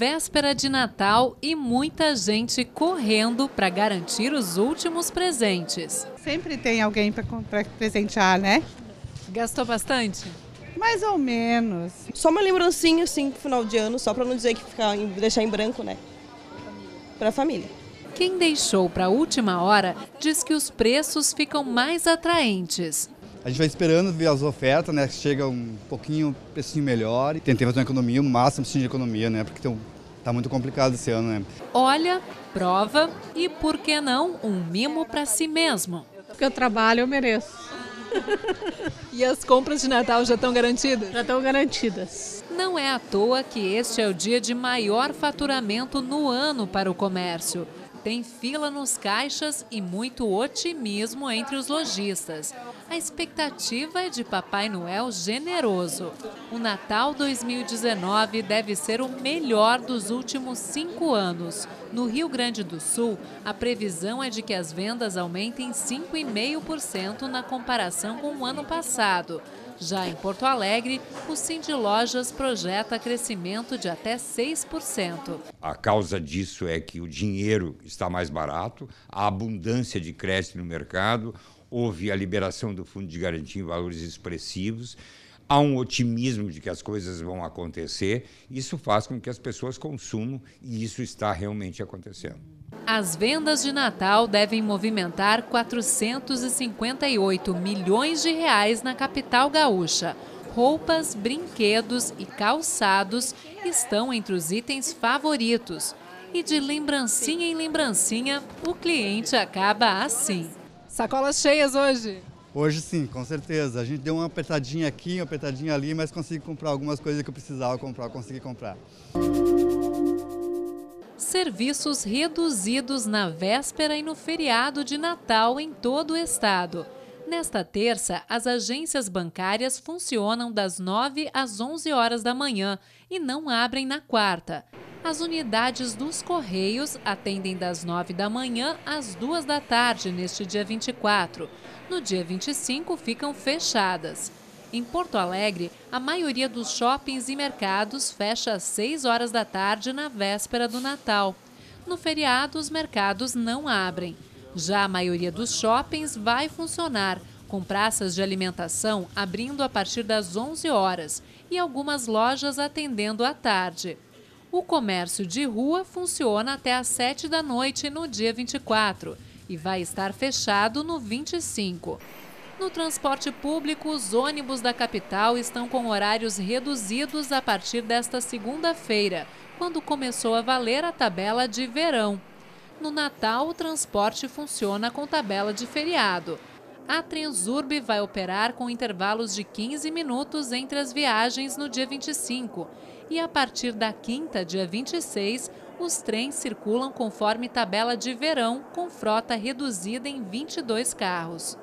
véspera de Natal e muita gente correndo para garantir os últimos presentes. Sempre tem alguém para presentear, né? Gastou bastante? Mais ou menos. Só uma lembrancinha, assim, pro final de ano, só para não dizer que ficar, deixar em branco, né? Para a família. Quem deixou para a última hora diz que os preços ficam mais atraentes. A gente vai esperando ver as ofertas, né? Chega um pouquinho, um precinho melhor. tentei fazer uma economia, um máximo de economia, né? Porque tem um Tá muito complicado esse ano, né? Olha, prova e, por que não, um mimo para si mesmo. Porque eu trabalho, eu mereço. e as compras de Natal já estão garantidas? Já estão garantidas. Não é à toa que este é o dia de maior faturamento no ano para o comércio. Tem fila nos caixas e muito otimismo entre os lojistas. A expectativa é de Papai Noel generoso. O Natal 2019 deve ser o melhor dos últimos cinco anos. No Rio Grande do Sul, a previsão é de que as vendas aumentem 5,5% na comparação com o ano passado. Já em Porto Alegre, o Cindy Lojas projeta crescimento de até 6%. A causa disso é que o dinheiro está mais barato, a abundância de crédito no mercado, houve a liberação do Fundo de Garantia em valores expressivos há um otimismo de que as coisas vão acontecer, isso faz com que as pessoas consumam e isso está realmente acontecendo. As vendas de Natal devem movimentar 458 milhões de reais na capital gaúcha. Roupas, brinquedos e calçados estão entre os itens favoritos. E de lembrancinha em lembrancinha, o cliente acaba assim. Sacolas cheias hoje. Hoje sim, com certeza. A gente deu uma apertadinha aqui, uma apertadinha ali, mas consegui comprar algumas coisas que eu precisava comprar, consegui comprar. Serviços reduzidos na véspera e no feriado de Natal em todo o estado. Nesta terça, as agências bancárias funcionam das 9 às 11 horas da manhã e não abrem na quarta. As unidades dos Correios atendem das 9 da manhã às 2 da tarde neste dia 24. No dia 25, ficam fechadas. Em Porto Alegre, a maioria dos shoppings e mercados fecha às 6 horas da tarde na véspera do Natal. No feriado, os mercados não abrem. Já a maioria dos shoppings vai funcionar, com praças de alimentação abrindo a partir das 11 horas e algumas lojas atendendo à tarde. O comércio de rua funciona até às 7 da noite no dia 24 e vai estar fechado no 25. No transporte público, os ônibus da capital estão com horários reduzidos a partir desta segunda-feira, quando começou a valer a tabela de verão. No Natal, o transporte funciona com tabela de feriado a Transurb vai operar com intervalos de 15 minutos entre as viagens no dia 25 e a partir da quinta, dia 26, os trens circulam conforme tabela de verão, com frota reduzida em 22 carros.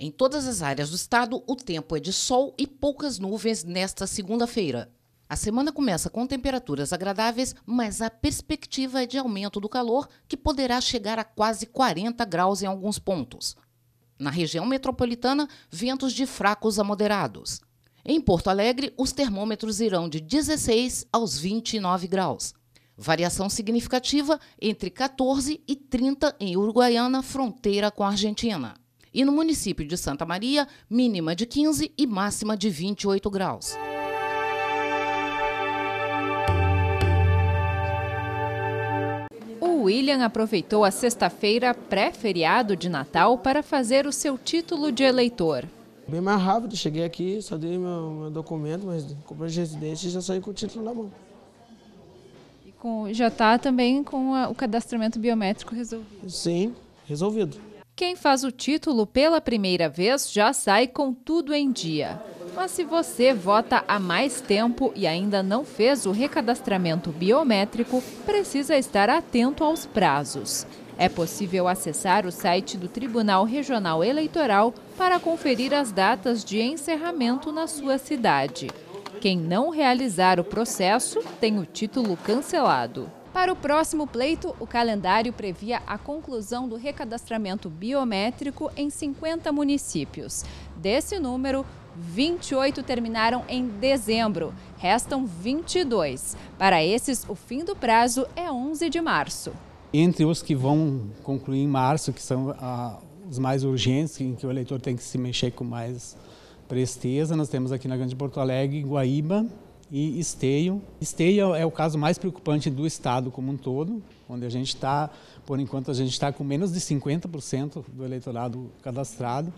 Em todas as áreas do estado, o tempo é de sol e poucas nuvens nesta segunda-feira. A semana começa com temperaturas agradáveis, mas a perspectiva é de aumento do calor, que poderá chegar a quase 40 graus em alguns pontos. Na região metropolitana, ventos de fracos a moderados. Em Porto Alegre, os termômetros irão de 16 aos 29 graus. Variação significativa entre 14 e 30 em Uruguaiana, fronteira com a Argentina. E no município de Santa Maria, mínima de 15 e máxima de 28 graus. William aproveitou a sexta-feira pré-feriado de Natal para fazer o seu título de eleitor. Bem mais rápido, cheguei aqui, só dei meu, meu documento, mas comprei de residência e já saí com o título na mão. E com, já está também com a, o cadastramento biométrico resolvido? Sim, resolvido. Quem faz o título pela primeira vez já sai com tudo em dia. Mas se você vota há mais tempo e ainda não fez o recadastramento biométrico, precisa estar atento aos prazos. É possível acessar o site do Tribunal Regional Eleitoral para conferir as datas de encerramento na sua cidade. Quem não realizar o processo tem o título cancelado. Para o próximo pleito, o calendário previa a conclusão do recadastramento biométrico em 50 municípios. Desse número, 28 terminaram em dezembro, restam 22. Para esses, o fim do prazo é 11 de março. Entre os que vão concluir em março, que são ah, os mais urgentes, em que o eleitor tem que se mexer com mais presteza, nós temos aqui na Grande Porto Alegre, Guaíba, e esteio. Esteio é o caso mais preocupante do estado como um todo, onde a gente está, por enquanto, a gente está com menos de 50% do eleitorado cadastrado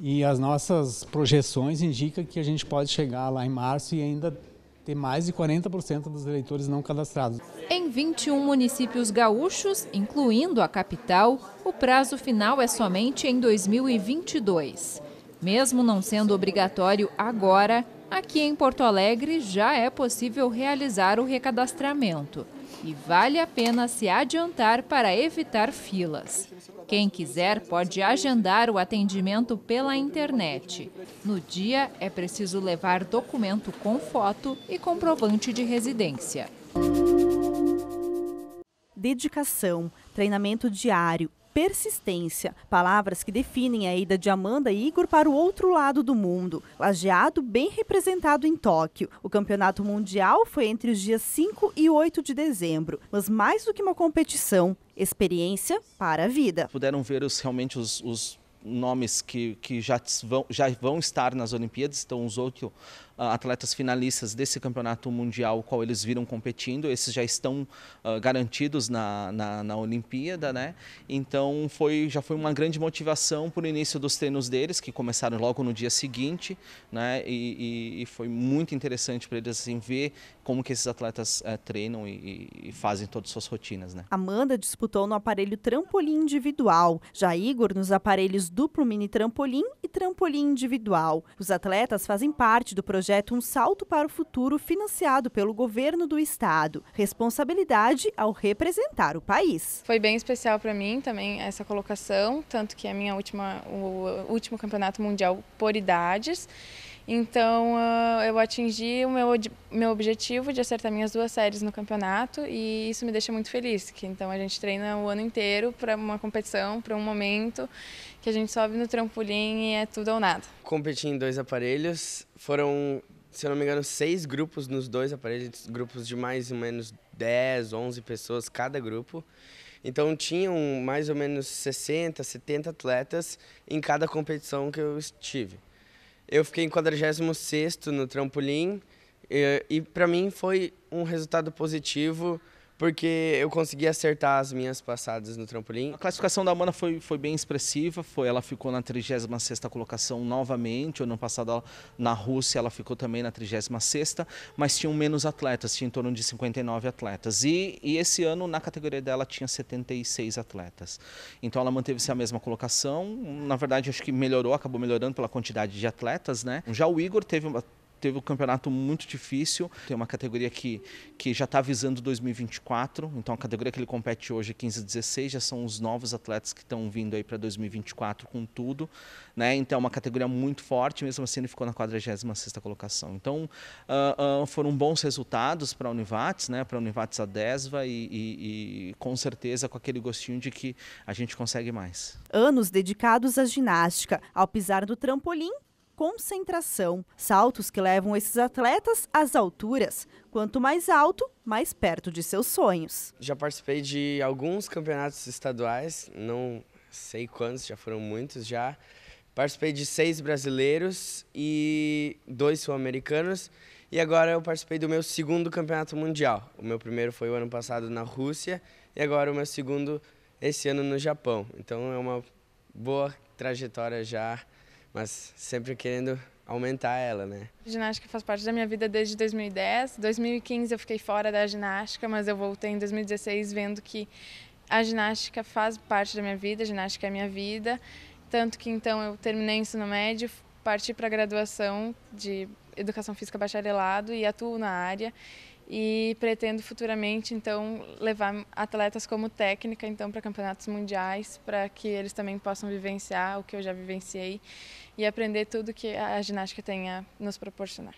e as nossas projeções indicam que a gente pode chegar lá em março e ainda ter mais de 40% dos eleitores não cadastrados. Em 21 municípios gaúchos, incluindo a capital, o prazo final é somente em 2022. Mesmo não sendo obrigatório agora, Aqui em Porto Alegre já é possível realizar o recadastramento e vale a pena se adiantar para evitar filas. Quem quiser pode agendar o atendimento pela internet. No dia é preciso levar documento com foto e comprovante de residência. Dedicação, treinamento diário persistência, palavras que definem a ida de Amanda e Igor para o outro lado do mundo, lajeado bem representado em Tóquio. O campeonato mundial foi entre os dias 5 e 8 de dezembro, mas mais do que uma competição, experiência para a vida. Puderam ver os, realmente os, os nomes que, que já, vão, já vão estar nas Olimpíadas, então os outros atletas finalistas desse campeonato mundial, qual eles viram competindo. Esses já estão uh, garantidos na, na, na, Olimpíada, né? Então foi, já foi uma grande motivação para o início dos treinos deles, que começaram logo no dia seguinte, né? E, e, e foi muito interessante para eles assim, ver como que esses atletas uh, treinam e, e, fazem todas as suas rotinas, né? Amanda disputou no aparelho trampolim individual, já Igor nos aparelhos duplo mini trampolim e trampolim individual. Os atletas fazem parte do projeto projeto Um Salto para o Futuro, financiado pelo governo do estado. Responsabilidade ao representar o país. Foi bem especial para mim também essa colocação, tanto que é minha última, o último campeonato mundial por idades. Então ah, eu atingi o meu, meu objetivo de acertar minhas duas séries no campeonato e isso me deixa muito feliz. Que, então a gente treina o ano inteiro para uma competição, para um momento que a gente sobe no trampolim e é tudo ou nada. Competi em dois aparelhos, foram, se eu não me engano, seis grupos nos dois aparelhos, grupos de mais ou menos 10, 11 pessoas cada grupo. Então tinham mais ou menos 60, 70 atletas em cada competição que eu estive. Eu fiquei em 46 no trampolim. E, e para mim foi um resultado positivo porque eu consegui acertar as minhas passadas no trampolim. A classificação da Amanda foi, foi bem expressiva, foi, ela ficou na 36ª colocação novamente, ano passado na Rússia ela ficou também na 36ª, mas tinham menos atletas, tinha em torno de 59 atletas. E, e esse ano na categoria dela tinha 76 atletas. Então ela manteve-se a mesma colocação, na verdade acho que melhorou, acabou melhorando pela quantidade de atletas, né? Já o Igor teve uma teve um campeonato muito difícil. Tem uma categoria que, que já está visando 2024, então a categoria que ele compete hoje é 15 e 16, já são os novos atletas que estão vindo aí para 2024 com tudo, né? Então é uma categoria muito forte, mesmo assim ele ficou na 46ª colocação. Então uh, uh, foram bons resultados para a Univates, né? Para a Univates Adesva e, e, e com certeza com aquele gostinho de que a gente consegue mais. Anos dedicados à ginástica. Ao pisar do trampolim, concentração. Saltos que levam esses atletas às alturas. Quanto mais alto, mais perto de seus sonhos. Já participei de alguns campeonatos estaduais, não sei quantos, já foram muitos já. Participei de seis brasileiros e dois sul-americanos. E agora eu participei do meu segundo campeonato mundial. O meu primeiro foi o ano passado na Rússia e agora o meu segundo esse ano no Japão. Então é uma boa trajetória já mas sempre querendo aumentar ela, né? ginástica faz parte da minha vida desde 2010. 2015 eu fiquei fora da ginástica, mas eu voltei em 2016 vendo que a ginástica faz parte da minha vida, a ginástica é a minha vida. Tanto que então eu terminei o ensino médio, parti para a graduação de Educação Física Bacharelado e atuo na área e pretendo futuramente então levar atletas como técnica então para campeonatos mundiais para que eles também possam vivenciar o que eu já vivenciei e aprender tudo que a ginástica tem a nos proporcionar.